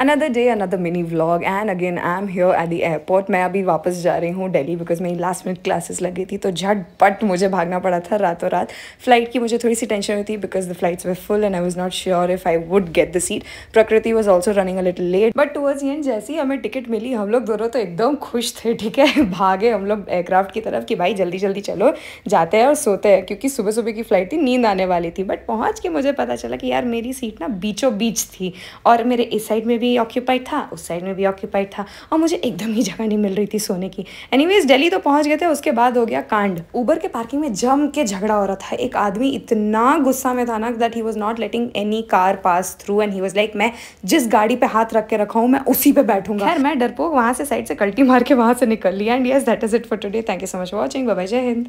another day another mini vlog and again I am here at the airport मैं अभी वापस जा रही हूँ डेली बिकॉज मेरी लास्ट मिनट क्लासेस लगी थी तो झटपट मुझे भागना पड़ा था रातों रात फ्लाइट की मुझे थोड़ी सी टेंशन हुई थी because the flights were full and I was not sure if I would get the seat Prakriti was also running a little late but tours and जैसे ही हमें टिकट मिली हम लोग दोनों तो एकदम खुश थे ठीक है भागे हम लोग एयरक्राफ्ट की तरफ कि भाई जल्दी जल्दी चलो जाते हैं और सोते हैं क्योंकि सुबह सुबह की फ्लाइट थी नींद आने वाली थी बट पहुँच के मुझे पता चला कि यार मेरी सीट ना बीचों बीच थी और मेरे इस साइड में भी भी ऑक्यूपाइड था उस साइड में भी ऑक्यूपाइड था और मुझे एकदम ही जगह नहीं मिल रही थी सोने की एनी वेज तो पहुंच गए थे उसके बाद हो गया कांड ऊबर के पार्किंग में जम के झगड़ा हो रहा था एक आदमी इतना गुस्सा में था ना that he was not letting any car pass through and he was like मैं जिस गाड़ी पे हाथ रख के रखा हूँ मैं उसी पे बैठूंगा खैर मैं डरपोक वहाँ से साइड से कल्टी मार के वहाँ से निकल लिया and yes that is it for today thank you so much watching bye जय हिंद